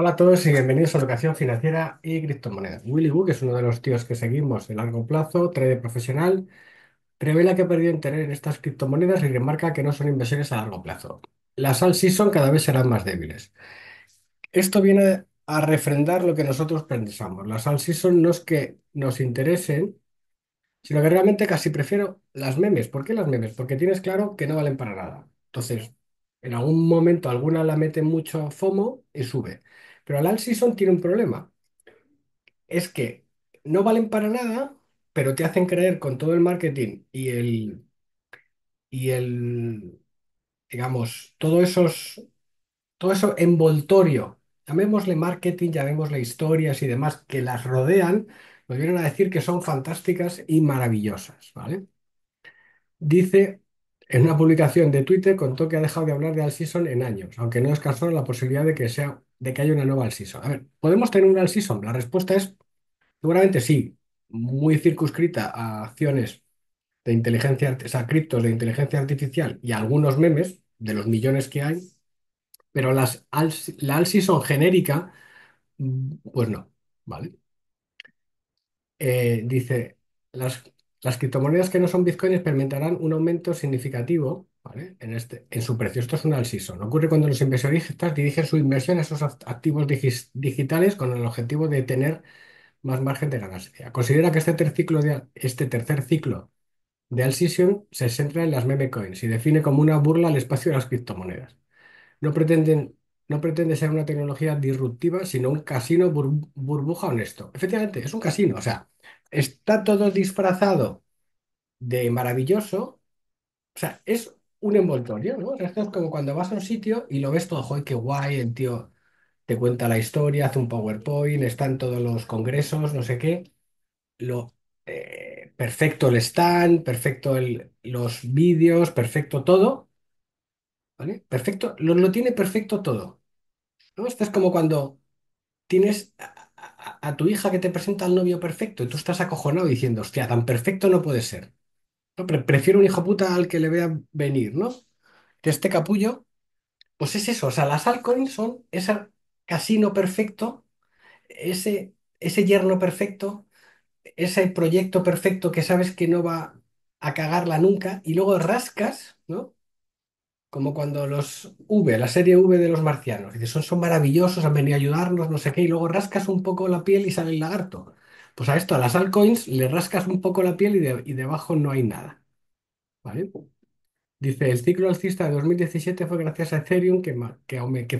Hola a todos y bienvenidos a Educación Financiera y Criptomonedas. Willy que es uno de los tíos que seguimos de largo plazo, trader profesional, revela que ha perdido interés en estas criptomonedas y remarca que no son inversiones a largo plazo. Las all season cada vez serán más débiles. Esto viene a refrendar lo que nosotros pensamos. Las all season no es que nos interesen, sino que realmente casi prefiero las memes. ¿Por qué las memes? Porque tienes claro que no valen para nada. Entonces, en algún momento alguna la mete mucho FOMO y sube. Pero al Sison tiene un problema. Es que no valen para nada, pero te hacen creer con todo el marketing y el, y el, digamos, todo esos, todo eso envoltorio, llamémosle marketing, llamémosle historias y demás que las rodean, nos vienen a decir que son fantásticas y maravillosas, ¿vale? Dice en una publicación de Twitter contó que ha dejado de hablar de Al Season en años, aunque no descansó la posibilidad de que sea de que hay una nueva all-season. A ver, ¿podemos tener una all-season? La respuesta es seguramente sí, muy circunscrita a acciones de inteligencia, o sea, criptos de inteligencia artificial y algunos memes de los millones que hay, pero las la all genérica, pues no, ¿vale? Eh, dice, las, criptomonedas que no son bitcoins experimentarán un aumento significativo este, en, su precio, esto es un alcisón. Ocurre cuando los inversionistas dirigen su inversión a esos activos digitales con el objetivo de tener más margen de ganancia. Eh, considera que este, este, tercer ciclo de, este tercer ciclo de alcisión se centra en las meme coins y define como una burla al espacio de las criptomonedas. No, pretenden, no pretende ser una tecnología disruptiva, sino un casino burbuja honesto. Efectivamente, es un casino, o sea, está todo disfrazado de maravilloso. O sea, es un envoltorio, ¿no? es como cuando vas a un sitio y lo ves todo, joder, qué guay, el tío te cuenta la historia, hace un PowerPoint, están todos los congresos, no sé qué. Lo, eh, perfecto el stand, perfecto los vídeos, perfecto todo, ¿vale? Perfecto, lo, tiene perfecto todo, ¿no? Esto es como cuando tienes a, a tu hija que te presenta al novio perfecto y tú estás acojonado diciendo, hostia, tan perfecto no puede ser prefiero un hijo puta al que le vea venir, ¿no? De este capullo, pues es eso, o sea, las Alcorn son ese casino perfecto, ese, ese yerno perfecto, ese proyecto perfecto que sabes que no va a cagarla nunca, y luego rascas, ¿no? Como cuando los V, la serie V de los marcianos, dices, son, son maravillosos, han venido a ayudarnos, no sé qué, y luego rascas un poco la piel y sale el lagarto. Pues a esto, a las altcoins, le rascas un poco la piel y, debajo no hay nada. ¿Vale? Dice, el ciclo alcista de 2017 fue gracias a Ethereum que,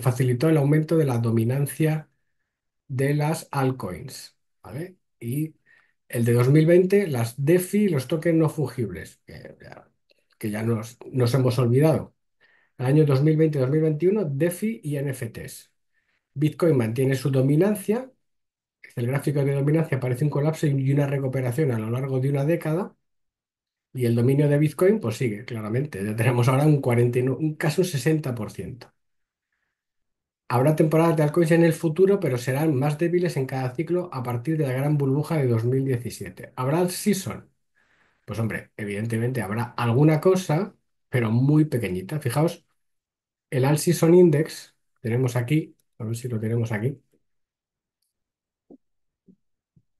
facilitó el aumento de la dominancia de las altcoins, Y el de 2020, las DeFi, los tokens no fungibles, que ya, nos, nos hemos olvidado. El año 2020-2021, DeFi y NFTs. Bitcoin mantiene su dominancia, el gráfico de dominancia aparece un colapso y una recuperación a lo largo de una década. Y el dominio de Bitcoin, pues sigue, claramente. Ya tenemos ahora un 49, un, casi un 60%. Habrá temporadas de altcoins en el futuro, pero serán más débiles en cada ciclo a partir de la gran burbuja de 2017. ¿Habrá season? Pues hombre, evidentemente habrá alguna cosa, pero muy pequeñita. Fijaos, el All Season Index, tenemos aquí, a ver si lo tenemos aquí,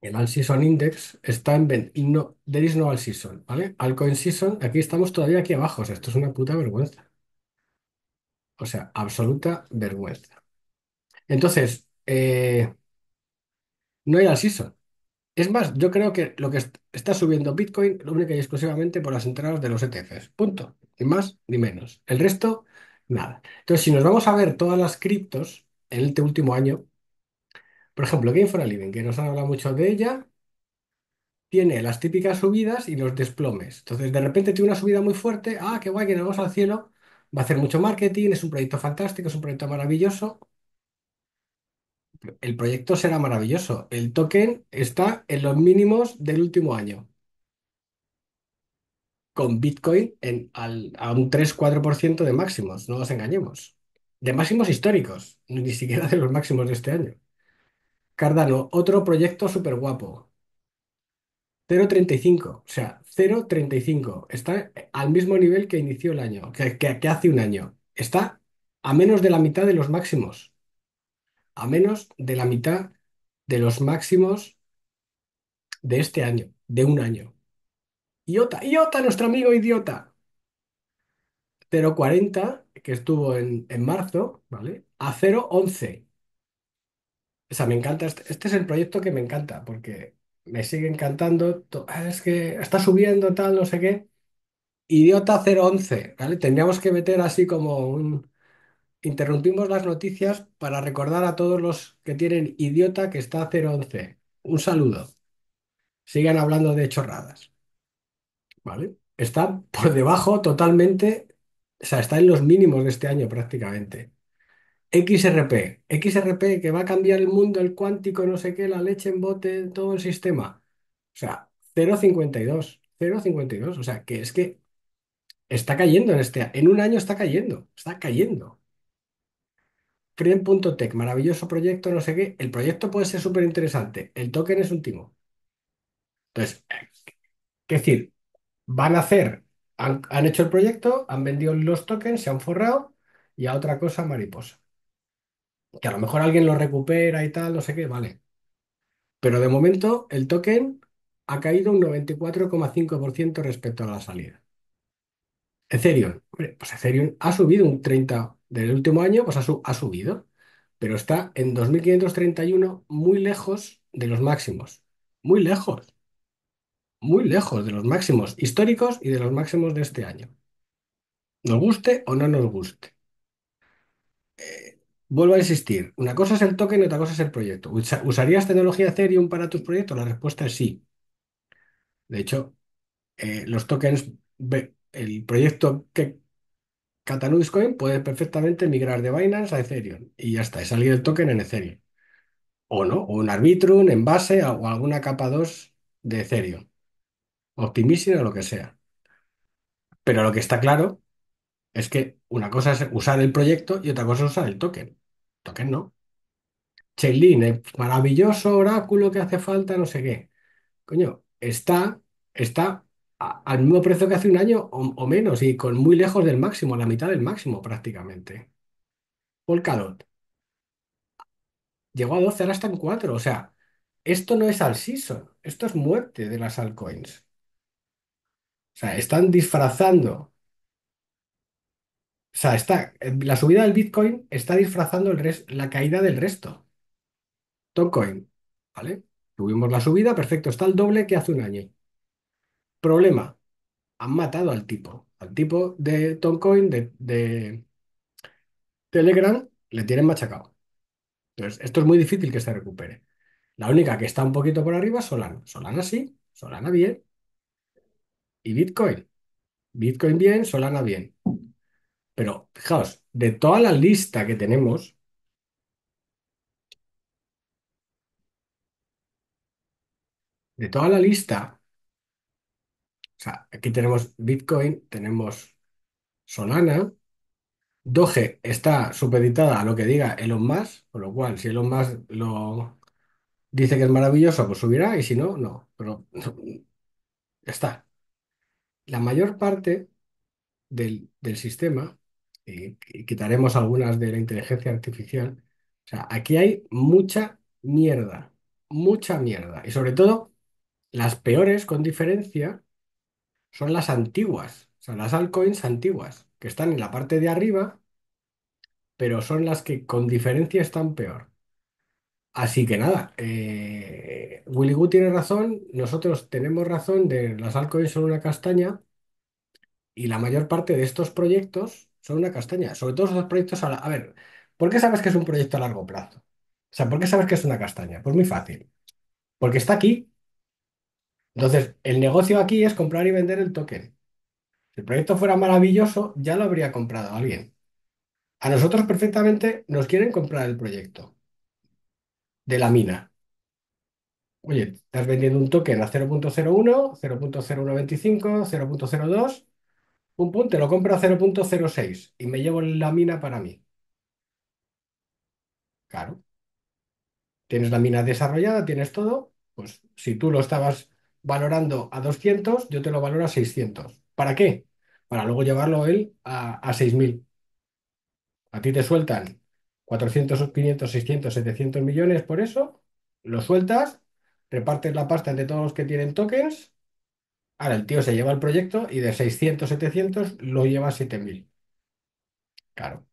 el All Season Index está en 20. No, there is no All Season, ¿vale? Coin Season, aquí estamos todavía aquí abajo. esto es una puta vergüenza. O sea, absoluta vergüenza. Entonces, eh, no hay All Season. Es más, yo creo que lo que está subiendo Bitcoin lo único y exclusivamente por las entradas de los ETFs. Punto. Ni más ni menos. El resto, nada. Entonces, si nos vamos a ver todas las criptos en este último año, por ejemplo, Game for Living, que nos han hablado mucho de ella, tiene las típicas subidas y los desplomes. Entonces, de repente tiene una subida muy fuerte. Ah, qué guay, que nos vamos al cielo. Va a hacer mucho marketing, es un proyecto fantástico, es un proyecto maravilloso. El proyecto será maravilloso. El token está en los mínimos del último año, con Bitcoin en, a un 3-4% de máximos, no nos engañemos. De máximos históricos, ni siquiera de los máximos de este año. Cardano, otro proyecto súper guapo. 0.35, o sea, 0.35. Está al mismo nivel que inició el año, que, hace un año. Está a menos de la mitad de los máximos. A menos de la mitad de los máximos de este año, de un año. Iota, Iota, nuestro amigo idiota. 0.40, que estuvo en, en marzo, ¿vale? A 0.11. O sea, me encanta, este, este, es el proyecto que me encanta, porque me sigue encantando, ah, es que está subiendo tal, no sé qué. Idiota 011, ¿vale? Tendríamos que meter así como un... Interrumpimos las noticias para recordar a todos los que tienen idiota que está 011. Un saludo. Sigan hablando de chorradas, ¿vale? Está por debajo totalmente, o sea, está en los mínimos de este año prácticamente. XRP, XRP que va a cambiar el mundo, el cuántico, no sé qué, la leche en bote, todo el sistema. O sea, 0,52, 0,52. O sea, que es que está cayendo en este, en un año está cayendo, está cayendo. Frame.tech, maravilloso proyecto, no sé qué. El proyecto puede ser súper interesante. El token es un timo. Entonces, es decir, van a hacer, han hecho el proyecto, han vendido los tokens, se han forrado y a otra cosa mariposa que a lo mejor alguien lo recupera y tal, no sé qué, vale. Pero de momento el token ha caído un 94,5% respecto a la salida. Ethereum, pues Ethereum ha subido un 30% del último año, pues ha, ha subido, pero está en 2.531 muy lejos de los máximos. Muy lejos, muy lejos de los máximos históricos y de los máximos de este año. Nos guste o no nos guste. Eh, Vuelvo a insistir, una cosa es el token y otra cosa es el proyecto. ¿Usarías tecnología Ethereum para tus proyectos? La respuesta es sí. De hecho, eh, los tokens, el proyecto que Catalyst Coin puede perfectamente migrar de Binance a Ethereum y ya está, es salir el token en Ethereum. O no, o un Arbitrum en base o alguna capa 2 de Ethereum, Optimism o lo que sea. Pero lo que está claro es que una cosa es usar el proyecto y otra cosa es usar el token. Toques no. Chainlink, el maravilloso oráculo que hace falta, no sé qué. Coño, está, está al mismo precio que hace un año o, menos y con muy lejos del máximo, a la mitad del máximo prácticamente. Polkadot llegó a 12, ahora están en 4. O sea, esto no es al season, esto es muerte de las altcoins. O sea, están disfrazando o sea, está, la subida del Bitcoin está disfrazando la caída del resto. Toncoin, ¿vale? Tuvimos la subida, perfecto, está el doble que hace un año. Problema, han matado al tipo. Al tipo de Topcoin, de, de Telegram, le tienen machacado. Entonces, esto es muy difícil que se recupere. La única que está un poquito por arriba es Solana. Solana sí, Solana bien. Y Bitcoin. Bitcoin bien, Solana bien. Pero fijaos, de toda la lista que tenemos, de toda la lista, o sea, aquí tenemos Bitcoin, tenemos Solana, Doge está supeditada a lo que diga Elon Musk, por lo cual, si Elon Musk lo dice que es maravilloso, pues subirá, y si no, no. Pero ya está. La mayor parte del, del sistema eh, quitaremos algunas de la inteligencia artificial. O sea, aquí hay mucha mierda, mucha mierda. Y sobre todo, las peores, con diferencia, son las antiguas, o sea, las altcoins antiguas, que están en la parte de arriba, pero son las que con diferencia están peor. Así que nada, eh, Willy Goo tiene razón, nosotros tenemos razón de las altcoins son una castaña y la mayor parte de estos proyectos son una castaña. Sobre todo esos proyectos a, a ver, ¿por qué sabes que es un proyecto a largo plazo? O sea, ¿por qué sabes que es una castaña? Pues muy fácil, porque está aquí. Entonces, el negocio aquí es comprar y vender el token. Si el proyecto fuera maravilloso, ya lo habría comprado alguien. A nosotros perfectamente nos quieren comprar el proyecto de la mina. Oye, estás vendiendo un token a 0.01, 0.0125, 0.02. Un punto te lo compro a 0.06 y me llevo la mina para mí. Claro. Tienes la mina desarrollada, tienes todo. Pues si tú lo estabas valorando a 200, yo te lo valoro a 600. ¿Para qué? Para luego llevarlo él a, a 6.000. A ti te sueltan 400, 500, 600, 700 millones por eso, lo sueltas, repartes la pasta entre todos los que tienen tokens Ahora el tío se lleva el proyecto y de 600, 700 lo lleva a 7000. Claro,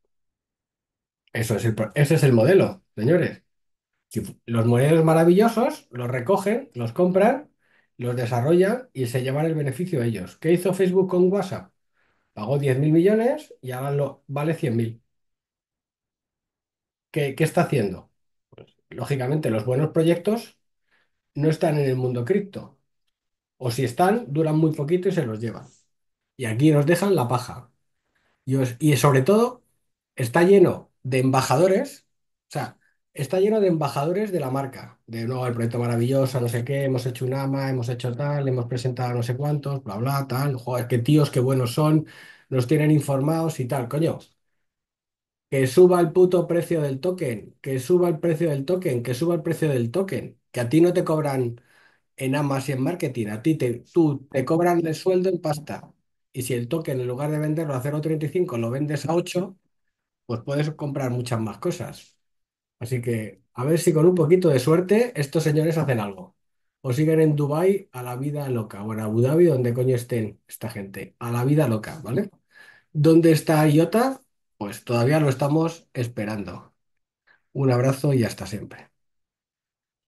eso ese es el modelo, señores. Los modelos maravillosos los recogen, los compran, los desarrollan y se llevan el beneficio ellos. ¿Qué hizo Facebook con WhatsApp? Pagó 10.000 millones y ahora vale 100.000. ¿Qué, qué está haciendo? Pues, lógicamente, los buenos proyectos no están en el mundo cripto. O si están, duran muy poquito y se los llevan. Y aquí nos dejan la paja. Y, sobre todo, está lleno de embajadores, o sea, está lleno de embajadores de la marca, de nuevo el proyecto maravilloso, no sé qué, hemos hecho un AMA, hemos hecho tal, hemos presentado no sé cuántos, bla, bla, tal, joder, qué tíos, qué buenos son, nos tienen informados y tal, coño. Que suba el puto precio del token, que suba el precio del token, que suba el precio del token, que a ti no te cobran en Amazon y en marketing. A ti te, tú te cobran el sueldo en pasta. Y si el token, en lugar de venderlo a 0.35, lo vendes a 8, pues puedes comprar muchas más cosas. Así que a ver si con un poquito de suerte estos señores hacen algo. O siguen en Dubai a la vida loca, o en Abu Dhabi, donde coño estén esta gente, a la vida loca, ¿vale? ¿Dónde está IOTA? Pues todavía lo estamos esperando. Un abrazo y hasta siempre.